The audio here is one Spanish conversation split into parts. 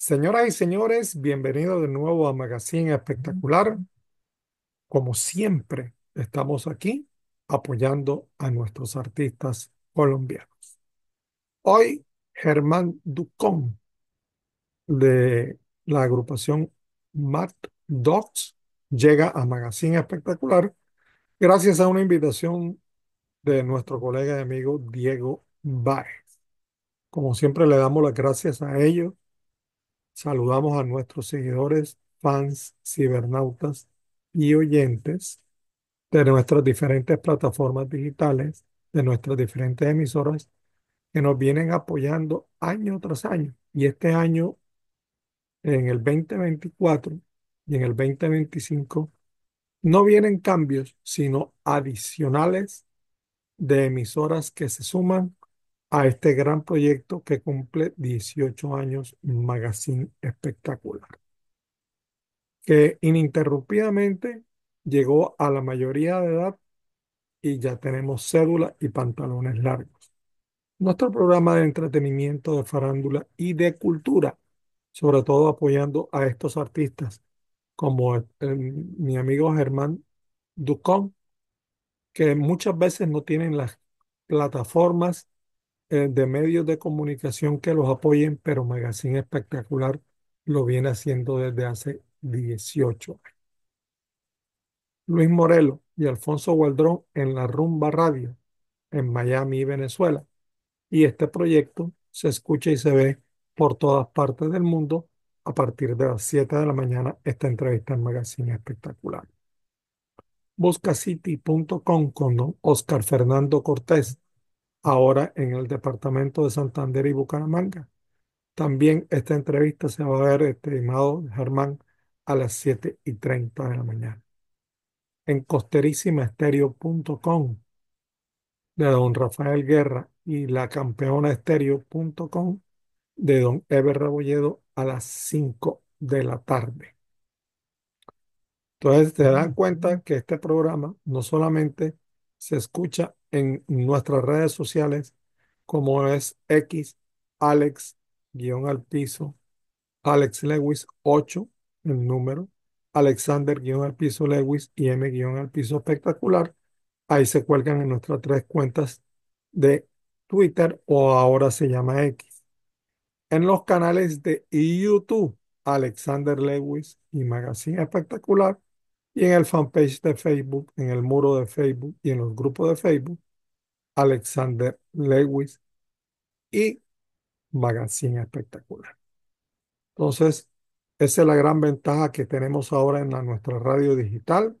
Señoras y señores, bienvenidos de nuevo a Magazine Espectacular. Como siempre, estamos aquí apoyando a nuestros artistas colombianos. Hoy, Germán Ducón, de la agrupación Mad Dogs, llega a Magazine Espectacular gracias a una invitación de nuestro colega y amigo Diego Baez. Como siempre, le damos las gracias a ellos Saludamos a nuestros seguidores, fans, cibernautas y oyentes de nuestras diferentes plataformas digitales, de nuestras diferentes emisoras que nos vienen apoyando año tras año. Y este año, en el 2024 y en el 2025, no vienen cambios, sino adicionales de emisoras que se suman a este gran proyecto que cumple 18 años, Magazine Espectacular, que ininterrumpidamente llegó a la mayoría de edad y ya tenemos cédula y pantalones largos. Nuestro programa de entretenimiento, de farándula y de cultura, sobre todo apoyando a estos artistas como eh, mi amigo Germán Ducón, que muchas veces no tienen las plataformas eh, de medios de comunicación que los apoyen, pero Magazine Espectacular lo viene haciendo desde hace 18 años. Luis Morelo y Alfonso Gualdrón en la Rumba Radio en Miami, Venezuela. Y este proyecto se escucha y se ve por todas partes del mundo a partir de las 7 de la mañana esta entrevista en Magazine Espectacular. Buscacity.com con Oscar Fernando Cortés ahora en el departamento de Santander y Bucaramanga. También esta entrevista se va a ver, este, estimado Germán, a las 7 y 30 de la mañana. En costerísimaestereo.com de don Rafael Guerra y la campeona de don Eber Rebolledo a las 5 de la tarde. Entonces, se dan cuenta que este programa no solamente se escucha en nuestras redes sociales, como es X, Alex, guión al piso, Alex Lewis 8, el número, Alexander guión al piso Lewis y M guión al piso espectacular. Ahí se cuelgan en nuestras tres cuentas de Twitter o ahora se llama X. En los canales de YouTube, Alexander Lewis y Magazine Espectacular y en el fanpage de Facebook, en el muro de Facebook y en los grupos de Facebook, Alexander Lewis y Magazine Espectacular. Entonces, esa es la gran ventaja que tenemos ahora en nuestra radio digital,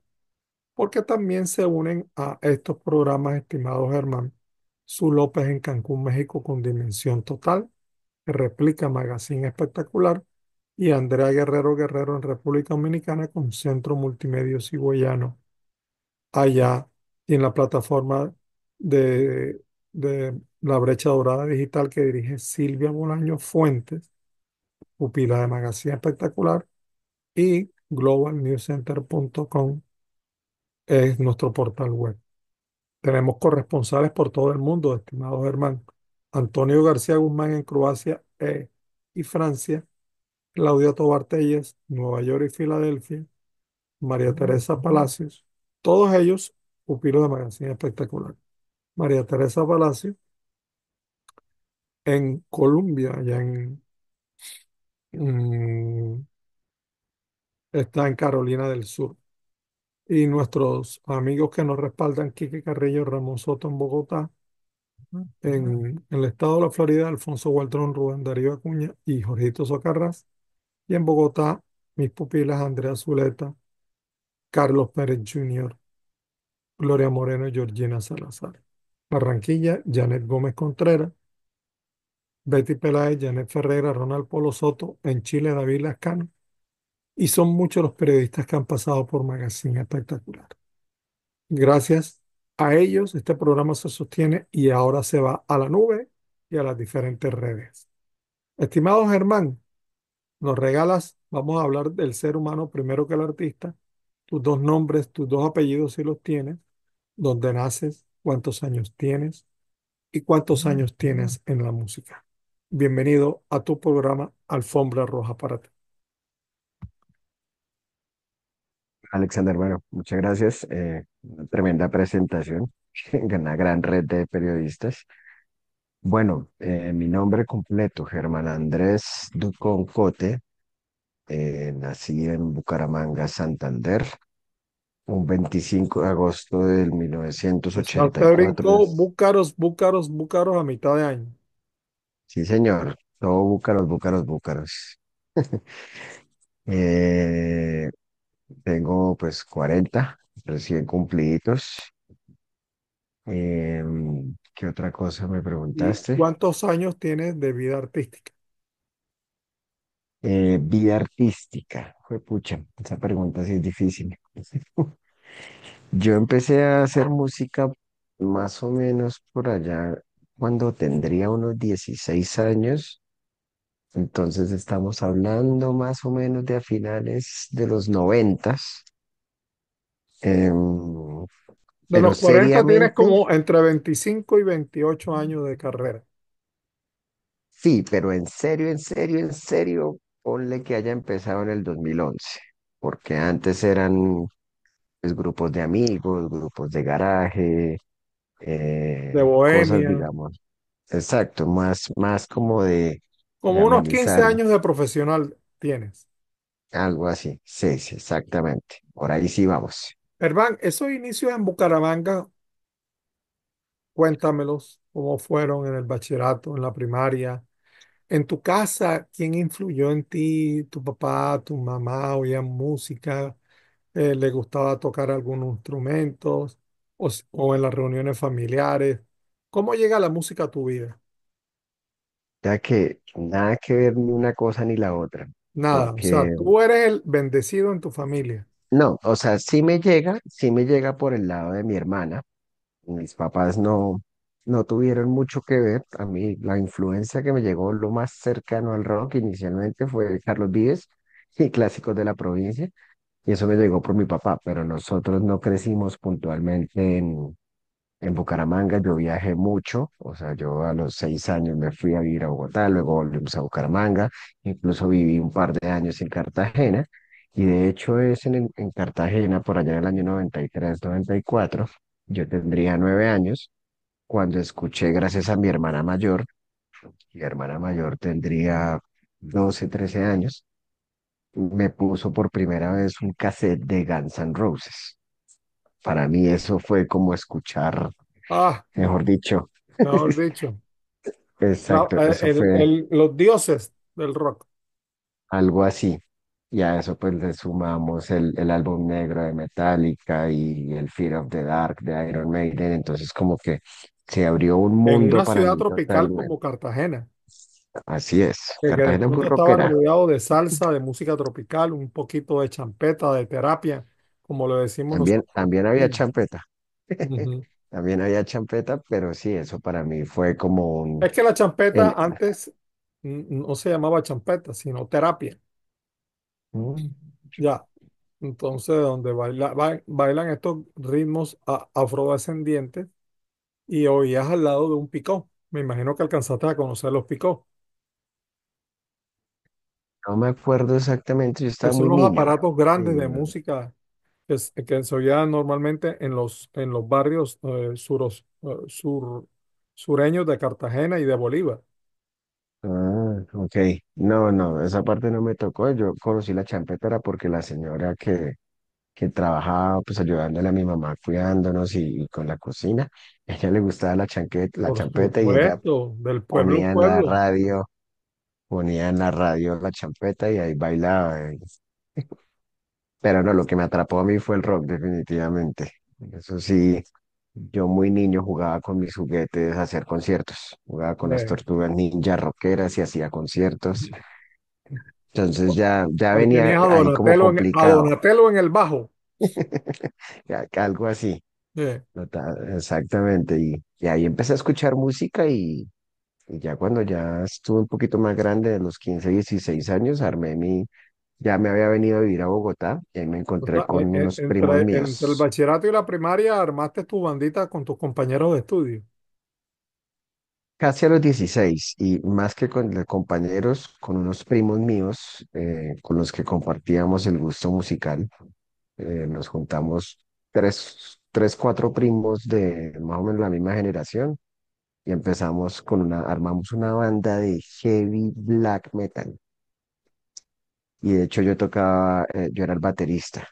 porque también se unen a estos programas, estimados Germán, Su López en Cancún, México, con Dimensión Total, que replica Magazine Espectacular, y Andrea Guerrero Guerrero en República Dominicana con Centro Multimedio Cigüeyano allá y en la plataforma de, de La Brecha Dorada Digital que dirige Silvia Bolaño Fuentes, pupila de Magazine Espectacular y globalnewscenter.com es nuestro portal web. Tenemos corresponsales por todo el mundo, estimados hermanos. Antonio García Guzmán en Croacia eh, y Francia, Claudia Tobartelles, Nueva York y Filadelfia, María Teresa Palacios, todos ellos pupilos de Magazine Espectacular. María Teresa Palacios en Colombia, allá en, mm, está en Carolina del Sur. Y nuestros amigos que nos respaldan, Quique Carrillo, Ramón Soto en Bogotá, en, el estado de la Florida, Alfonso Waltrón, Rubén Darío Acuña y Jorgito Socarras y en Bogotá, mis pupilas Andrea Zuleta, Carlos Pérez Jr., Gloria Moreno y Georgina Salazar. Barranquilla, Janet Gómez Contreras, Betty Peláez, Janet Ferreira, Ronald Polo Soto, en Chile, David Lascano. Y son muchos los periodistas que han pasado por Magazine Espectacular. Gracias a ellos, este programa se sostiene y ahora se va a la nube y a las diferentes redes. Estimado Germán, nos regalas, vamos a hablar del ser humano primero que el artista, tus dos nombres, tus dos apellidos si los tienes, dónde naces, cuántos años tienes y cuántos años tienes en la música. Bienvenido a tu programa Alfombra Roja para ti. Alexander, bueno, muchas gracias. Eh, una tremenda presentación, una gran red de periodistas. Bueno, eh, mi nombre completo, Germán Andrés Duconcote, Cote, eh, nací en Bucaramanga, Santander, un 25 de agosto del 1980 1984. búcaros, búcaros, búcaros a mitad de año. Sí, señor, todo búcaros, búcaros, búcaros. Eh, tengo pues 40, recién cumplidos. Em, ¿Qué otra cosa me preguntaste? cuántos años tienes de vida artística? Eh, vida artística. pucha, esa pregunta sí es difícil. Yo empecé a hacer música más o menos por allá cuando tendría unos 16 años. Entonces estamos hablando más o menos de a finales de los noventas. Em, de los 40 tienes como entre 25 y 28 años de carrera. Sí, pero en serio, en serio, en serio, ponle que haya empezado en el 2011, porque antes eran pues, grupos de amigos, grupos de garaje, eh, de digamos. Exacto, más, más como de... Como unos 15 años de profesional tienes. Algo así, sí, sí, exactamente. Por ahí sí vamos. Herman, esos inicios en Bucaramanga, cuéntamelos, cómo fueron en el bachillerato, en la primaria. En tu casa, ¿quién influyó en ti? ¿Tu papá, tu mamá oían música? Eh, ¿le gustaba tocar algunos instrumentos? O, en las reuniones familiares? ¿Cómo llega la música a tu vida? Ya que nada que ver ni una cosa ni la otra, Nada, o sea, tú eres el bendecido en tu familia. No, o sea, sí me llega, sí me llega por el lado de mi hermana. Mis papás no, no tuvieron mucho que ver. A mí la influencia que me llegó lo más cercano al rock inicialmente fue Carlos Vives y Clásicos de la Provincia. Y eso me llegó por mi papá, pero nosotros no crecimos puntualmente en, en Bucaramanga. Yo viajé mucho, o sea, yo a los seis años me fui a vivir a Bogotá, luego volvimos a Bucaramanga, incluso viví un par de años en Cartagena. Y de hecho es en, Cartagena, por allá en el año 93, 94. Yo tendría nueve años cuando escuché, gracias a mi hermana mayor, mi hermana mayor tendría 12, 13 años, me puso por primera vez un cassette de Guns N' Roses. Para mí eso fue como escuchar, Ah, mejor dicho, mejor dicho. exacto, eh, los dioses del rock. algo así. Y a eso pues le sumamos el, álbum negro de Metallica y el Fear of the Dark de Iron Maiden. Entonces como que se abrió un mundo. En una ciudad tropical como Cartagena. Así es. Cartagena es muy estaba rodeado de salsa, de música tropical, un poquito de champeta, de terapia, como lo decimos también, También había champeta. también había champeta, pero sí, eso para mí fue como un... Es que la champeta antes no se llamaba champeta, sino terapia. Ya. Entonces, donde baila- bailan estos ritmos afrodescendientes y oías al lado de un picó. Me imagino que alcanzaste a conocer los picó, No me acuerdo exactamente, son unos aparatos grandes de música que, se oían normalmente en los, en los barrios eh, eh, sur- sureños de Cartagena y de Bolívar. Ah, ok. No, no, esa parte no me tocó. Yo conocí la champetera porque la señora que, que trabajaba pues ayudándole a mi mamá cuidándonos y, con la cocina, ella le gustaba la chanqueta, la champeta y ponía en la radio, ponía en la radio la champeta y ahí bailaba. Pero no, lo que me atrapó a mí fue el rock, definitivamente. Eso sí, yo muy niño jugaba con mis juguetes a hacer conciertos, jugaba con las tortugas ninja rockeras y hacía conciertos. Entonces ya, ya venía en, a Donatello en el bajo. algo así. Exactamente. Y, ahí empecé a escuchar música y, ya cuando ya estuve un poquito más grande, de los 15, 16 años, armé mi, ya me había venido a vivir a Bogotá y me encontré con unos primos míos. Entre el bachillerato y la primaria armaste tu bandita con tus compañeros de estudio. Casi a los 16 y más que con los compañeros, con unos primos míos eh, con los que compartíamos el gusto musical. Eh, nos juntamos tres, tres, cuatro primos de más o menos la misma generación y empezamos con una, armamos una banda de heavy black metal y de hecho yo tocaba, eh, yo era el baterista.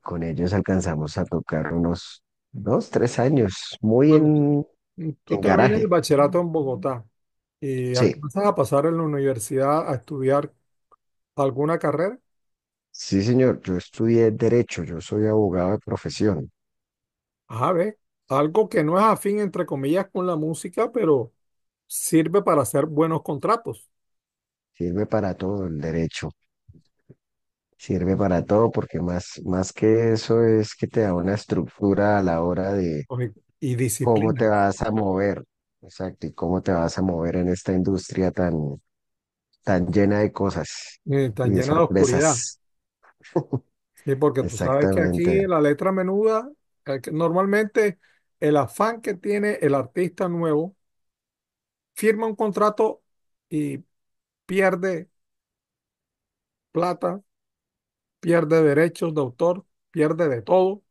Con ellos alcanzamos a tocar unos dos, tres años, muy en, el bachillerato en Bogotá y eh, Sí, a pasar en la universidad a estudiar alguna carrera. sí señor, yo estudié Derecho, yo soy abogado de profesión. a ah, ver, algo que no es afín, entre comillas, con la música, pero sirve para hacer buenos contratos. Sirve para todo el derecho. Sirve para todo porque más, más que eso es que te da una estructura a la hora de Y cómo te vas a mover, exacto, y cómo te vas a mover en esta industria tan, tan llena de cosas eh, tan llena de oscuridad. porque tú sabes que aquí la letra menuda, eh, normalmente el afán que tiene el artista nuevo, firma un contrato y pierde plata, pierde derechos de autor, pierde de todo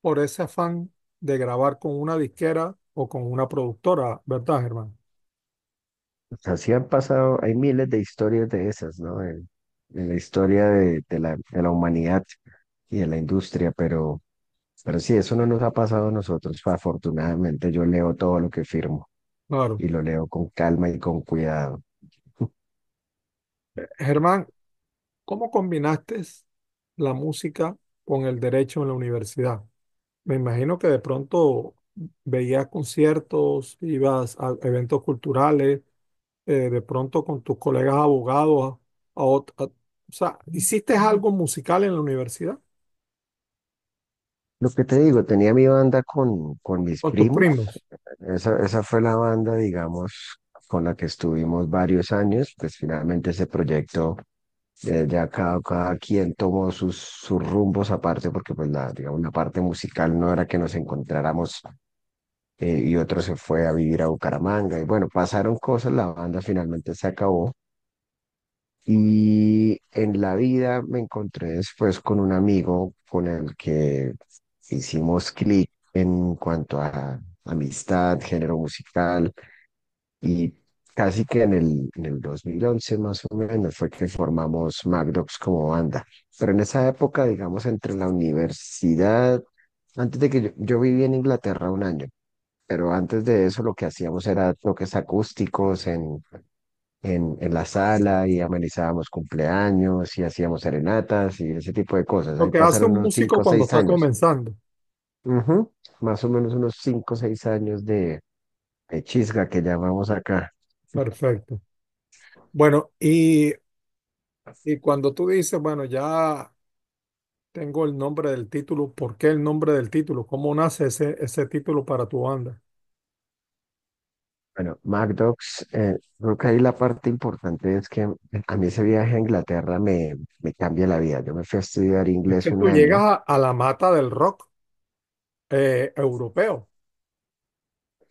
por ese afán de grabar con una disquera o con una productora, ¿verdad, Germán? Así han pasado, hay miles de historias de esas, ¿no? En, la historia de, la, humanidad y de la industria, pero, pero sí, eso no nos ha pasado a nosotros. Afortunadamente yo leo todo lo que firmo. Y lo leo con calma y con cuidado. Germán, ¿cómo combinaste la música con el derecho en la universidad? Me imagino que de pronto veías conciertos, ibas a eventos culturales, eh, de pronto con tus colegas abogados, o sea, ¿hiciste algo musical en la universidad? Lo que te digo, tenía mi banda con, con mis primos. esa fue la banda, digamos, con la que estuvimos varios años, pues finalmente ese proyecto eh, ya cada, quien tomó sus, sus rumbos aparte porque pues la, digamos, parte musical no era que nos encontráramos eh, y otro se fue a vivir a Bucaramanga y bueno, pasaron cosas, la banda finalmente se acabó y en la vida me encontré después con un amigo con el que hicimos clic en cuanto a amistad, género musical y casi que en el, en el 2011 más o menos fue que formamos Magdox como banda. Pero en esa época, digamos, entre la universidad, antes de que yo, yo viví en Inglaterra un año, pero antes de eso lo que hacíamos era toques acústicos en, en, en, la sala y amenizábamos cumpleaños y hacíamos serenatas y ese tipo de cosas. Lo que hace un músico cuando está comenzando. Más o menos unos 5 o 6 años de, de, chisga que llamamos acá. Perfecto. Bueno, y, cuando tú dices, bueno, ya tengo el nombre del título, ¿por qué el nombre del título? ¿Cómo nace ese, ese título para tu banda? Bueno, MacDox, eh, creo que ahí la parte importante es que a mí ese viaje a Inglaterra me, me cambia la vida. Yo me fui a estudiar inglés tú llegas a, la mata del rock eh, europeo.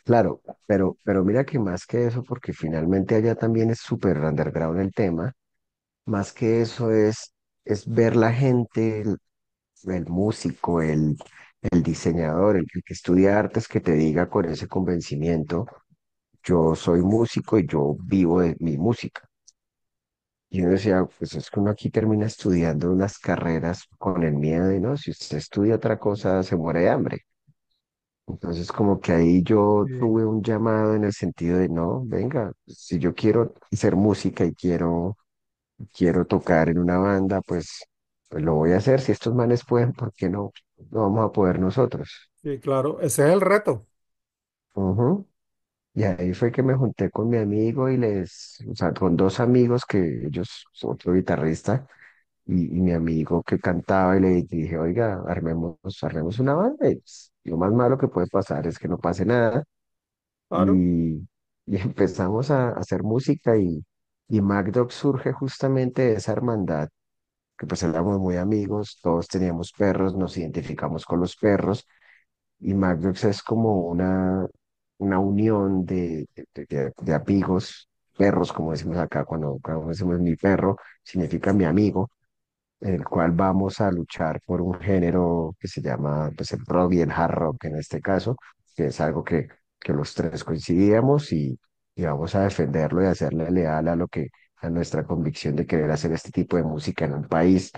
Claro, pero, pero mira que más que eso, porque finalmente allá también es súper underground el tema, más que eso es, es ver la gente, el, músico, el, el diseñador, el, que estudia artes, que te diga con ese convencimiento, yo soy músico y yo vivo de mi música. Y uno decía, pues es que uno aquí termina estudiando unas carreras con el miedo de, no, si usted estudia otra cosa, se muere de hambre. Entonces, como que ahí yo tuve un llamado en el sentido de, no, venga, si yo quiero hacer música y quiero, quiero tocar en una banda, pues, pues lo voy a hacer. Si estos manes pueden, ¿por qué no? vamos a poder nosotros. Sí, claro, ese es el reto. Y ahí fue que me junté con mi amigo y les, o sea, con dos amigos que ellos, otro guitarrista y, y mi amigo que cantaba y le dije, oiga, armemos, una banda. Y, pues, lo más malo que puede pasar es que no pase nada y, empezamos a, hacer música y, y surge justamente de esa hermandad, que pues éramos muy amigos, todos teníamos perros, nos identificamos con los perros y MacDog es como una, una unión de, de, de- amigos, perros, como decimos acá, cuando, cuando decimos mi perro, significa mi amigo el cual vamos a luchar por un género que se llama pues, el rock y el hard rock en este caso, que es algo que, que los tres coincidíamos y, y vamos a defenderlo y hacerle leal a lo que a nuestra convicción de querer hacer este tipo de música en un país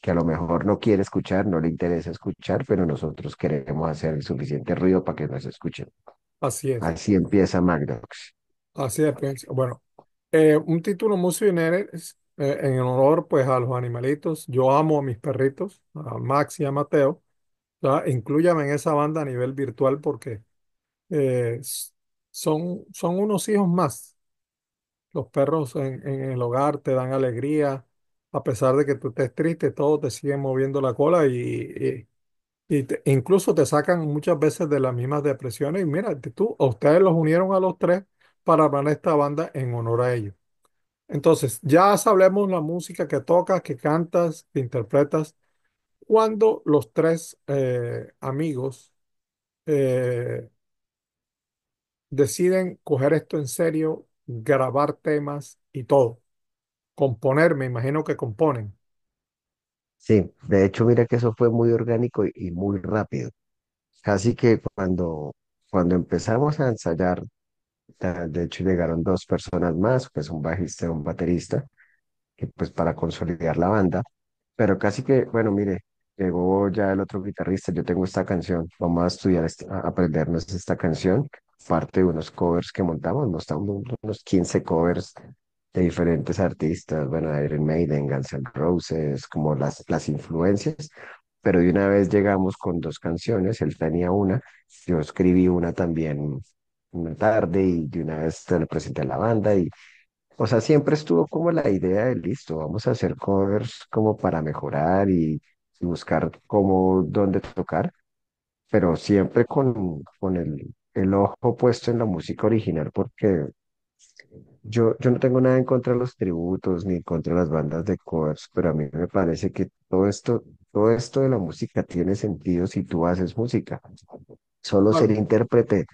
que a lo mejor no quiere escuchar, no le interesa escuchar, pero nosotros queremos hacer el suficiente ruido para que nos escuchen. Así es. Así empieza Magdox. Así es. Bueno, eh, un título muy es eh, en honor pues a los animalitos. Yo amo a mis perritos, a Max y a Mateo. incluyame en esa banda a nivel virtual porque eh, son, son unos hijos más. Los perros en, el hogar te dan alegría, a pesar de que tú estés triste, todos te siguen moviendo la cola y, incluso te sacan muchas veces de las mismas depresiones. Y mira, tú, ustedes los unieron a los tres para armar esta banda en honor a ellos. Entonces, ya sabemos la música que tocas, que cantas, que interpretas. Cuando los tres eh, amigos eh, deciden coger esto en serio, grabar temas y todo, componer, me imagino que componen. Sí, de hecho, mira que eso fue muy orgánico y, muy rápido. Así que cuando, cuando empezamos a ensayar de hecho, llegaron dos personas más, es pues un bajista y un baterista, que pues para consolidar la banda. Pero casi que, bueno, mire, llegó ya el otro guitarrista, yo tengo esta canción, vamos a estudiar, este, a aprendernos esta canción, parte de unos covers que montamos, montamos unos 15 covers de diferentes artistas, bueno, Iron Maiden, Guns N' Roses, como las, las influencias, pero de una vez llegamos con dos canciones, él tenía una, yo escribí una también una tarde y de una vez te representé a la banda y, o sea, siempre estuvo como la idea de listo, vamos a hacer covers como para mejorar y, buscar como dónde tocar, pero siempre con, con el, el ojo puesto en la música original porque yo, yo no tengo nada en contra de los tributos ni en contra las bandas de covers, pero a mí me parece que todo esto, todo esto de la música tiene sentido si tú haces música. Solo ser intérprete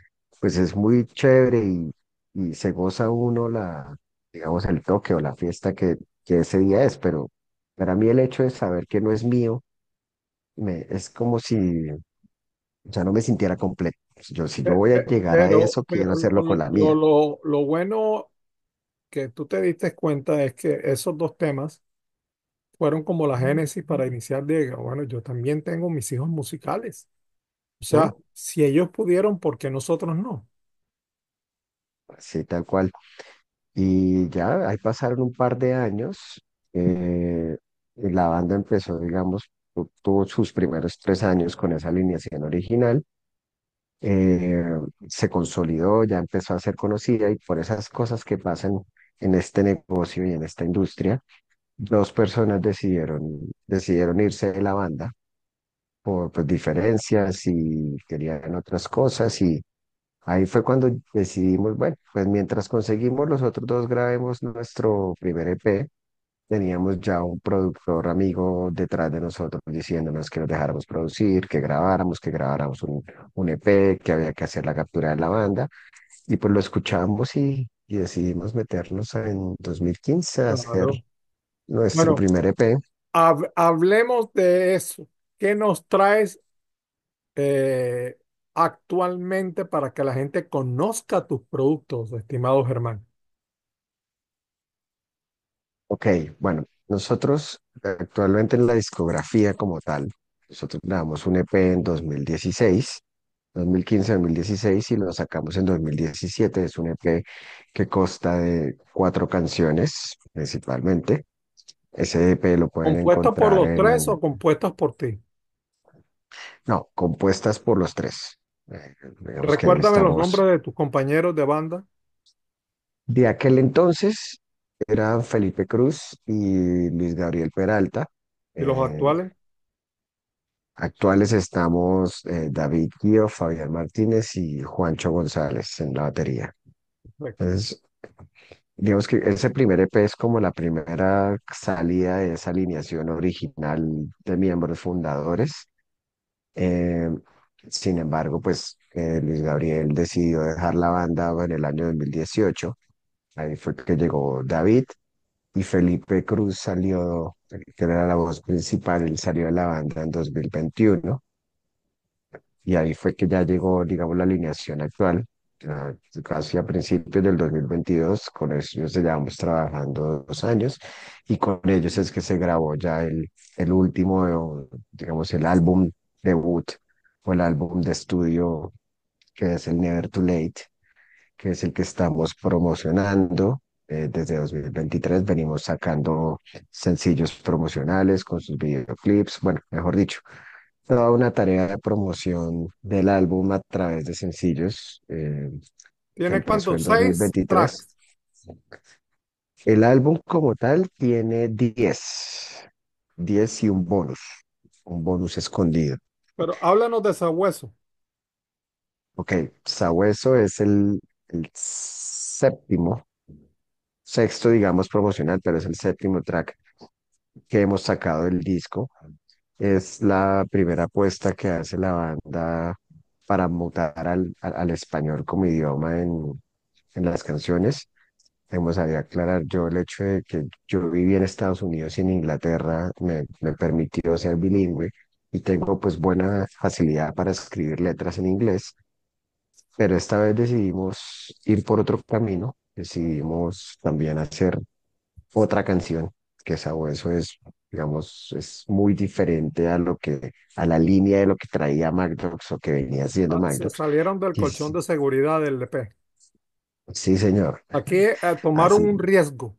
pues es muy chévere y, y se goza uno la, digamos, el toque o la fiesta que, que ese día es, pero para mí el hecho de saber que no es mío, me, es como si ya no me sintiera completo. Yo, si yo voy a llegar a eso, quiero hacerlo con la mía. Lo, lo, bueno que tú te diste cuenta es que esos dos temas fueron como la génesis para iniciar Diego bueno, yo también tengo mis hijos musicales. O sea, si ellos pudieron, ¿por qué nosotros no? Sí, tal cual. Y ya, ahí pasaron un par de años. Eh, la banda empezó, digamos, tuvo sus primeros tres años con esa alineación original. Eh, se consolidó, ya empezó a ser conocida y por esas cosas que pasan en este negocio y en esta industria, dos personas decidieron, decidieron irse de la banda por pues, diferencias y querían otras cosas y ahí fue cuando decidimos, bueno, pues mientras conseguimos los otros dos grabemos nuestro primer EP, teníamos ya un productor amigo detrás de nosotros diciéndonos que nos dejáramos producir, que grabáramos, que grabáramos un, un EP, que había que hacer la captura de la banda y pues lo escuchamos y, y decidimos meternos en 2015 a hacer nuestro primer EP. hablemos de eso. ¿Qué nos traes eh, actualmente para que la gente conozca tus productos, estimado Germán? Ok, bueno, nosotros actualmente en la discografía como tal, nosotros grabamos un EP en 2016, 2015-2016 y lo sacamos en 2017. Es un EP que consta de cuatro canciones principalmente. Ese EP lo pueden ¿Compuesto por los tres o compuestos por ti? No, compuestas por los tres. Eh, Recuérdame los nombres de tus compañeros de banda. De aquel entonces eran Felipe Cruz y Luis Gabriel Peralta. ¿Y los eh, actuales? Actuales estamos eh, David Guío, Fabián Martínez y Juancho González en la batería. Entonces, digamos que ese primer EP es como la primera salida de esa alineación original de miembros fundadores. Eh, sin embargo, pues eh, Luis Gabriel decidió dejar la banda en el año 2018. Ahí fue que llegó David y Felipe Cruz salió, que era la voz principal, él salió de la banda en 2021. Y ahí fue que ya llegó, digamos, la alineación actual, casi a principios del 2022. Con ellos ya llevamos trabajando dos años y con ellos es que se grabó ya el, el último, digamos, el álbum debut o el álbum de estudio que es el Never Too Late, que es el que estamos promocionando. Eh, desde 2023 venimos sacando sencillos promocionales con sus videoclips, bueno, mejor dicho, toda una tarea de promoción del álbum a través de sencillos. Eh, ¿Tiene cuántos? ¿Seis El álbum como tal tiene 10, 10 y un bonus, un bonus escondido. Pero háblanos de Sabueso. Ok, Sabueso es el, el séptimo, sexto, digamos, promocional, pero es el séptimo track que hemos sacado del disco. Es la primera apuesta que hace la banda para mutar al, al, español como idioma en, en las canciones. Hemos de aclarar yo el hecho de que yo viví en Estados Unidos y en Inglaterra me, me permitió ser bilingüe y tengo pues buena facilidad para escribir letras en inglés, pero esta vez decidimos ir por otro camino, decidimos también hacer otra canción, que eso es, digamos, es muy diferente a lo que, a la línea de lo que traía Magdox o que venía haciendo ah, salieron del colchón de seguridad del EP. Sí, señor. Aquí eh, tomaron un riesgo.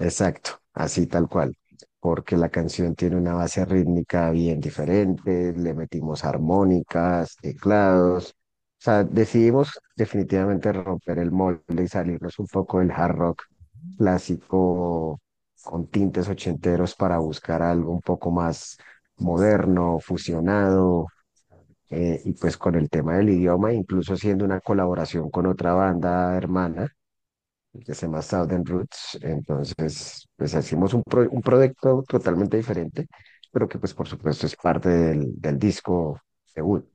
Exacto, así tal cual porque la canción tiene una base rítmica bien diferente, le metimos armónicas, teclados. O sea, decidimos definitivamente romper el molde y salirnos un poco del hard rock clásico con tintes ochenteros para buscar algo un poco más moderno, fusionado, eh, y pues con el tema del idioma, incluso haciendo una colaboración con otra banda hermana que se llama Southern Roots. Entonces, pues hicimos un, un proyecto totalmente diferente, pero que pues por supuesto es parte del, del disco según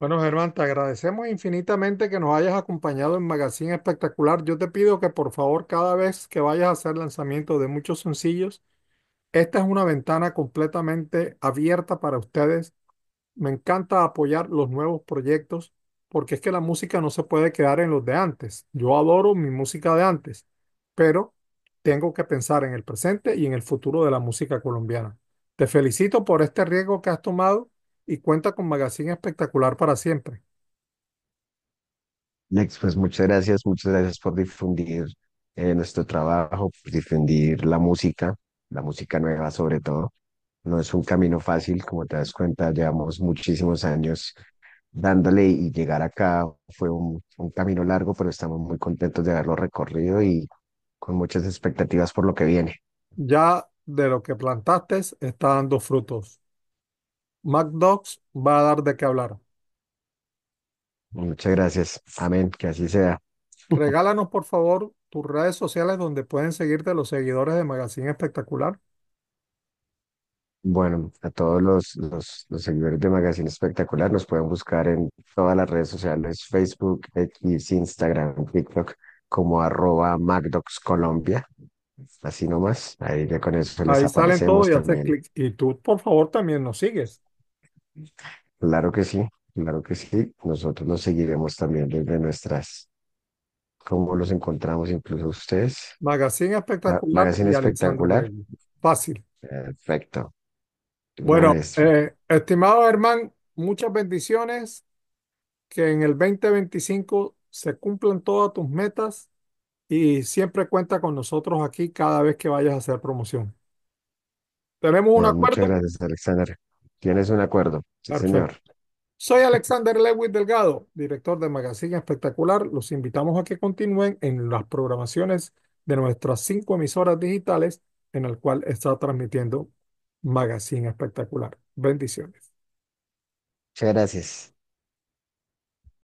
Bueno, Germán, te agradecemos infinitamente que nos hayas acompañado en Magazine Espectacular. Yo te pido que por favor cada vez que vayas a hacer lanzamiento de muchos sencillos, esta es una ventana completamente abierta para ustedes. Me encanta apoyar los nuevos proyectos porque es que la música no se puede quedar en los de antes. Yo adoro mi música de antes, pero tengo que pensar en el presente y en el futuro de la música colombiana. Te felicito por este riesgo que has tomado y cuenta con Magazine Espectacular para siempre. Next, pues muchas gracias, muchas gracias por difundir eh, nuestro trabajo, difundir la música, la música nueva sobre todo. No es un camino fácil, como te das cuenta, llevamos muchísimos años dándole y llegar acá fue un, camino largo, pero estamos muy contentos de haberlo recorrido y con muchas expectativas por lo que viene. Ya de lo que plantaste está dando frutos. MacDocs va a dar de qué hablar. Muchas gracias. Amén. Que así sea. Regálanos, por favor, tus redes sociales donde pueden seguirte los seguidores de Magazine Espectacular. Bueno, a todos los, los, seguidores de Magazine Espectacular nos pueden buscar en todas las redes sociales, Facebook, X, Instagram, TikTok, como arroba MacDocs Colombia. Así nomás, ahí ya con eso les Ahí salen todos y Y tú, por favor, también nos sigues. Claro que sí, claro que sí. Nosotros nos seguiremos también desde nuestras, ¿Cómo los encontramos incluso ustedes. Magazine ah, Espectacular. Magazine Espectacular. Fácil. Perfecto. Bueno, pues eh, estimado hermano, muchas bendiciones, que en el 2025 se cumplan todas tus metas y siempre cuenta con nosotros aquí cada vez que vayas a hacer promoción. ¿Tenemos un acuerdo. muchas gracias, Alexander. Tienes un acuerdo. señor. Soy Alexander Lewis Delgado, director de Magazine Espectacular. Los invitamos a que continúen en las programaciones de nuestras cinco emisoras digitales en el cual está transmitiendo magazine espectacular. Bendiciones. Muchas gracias.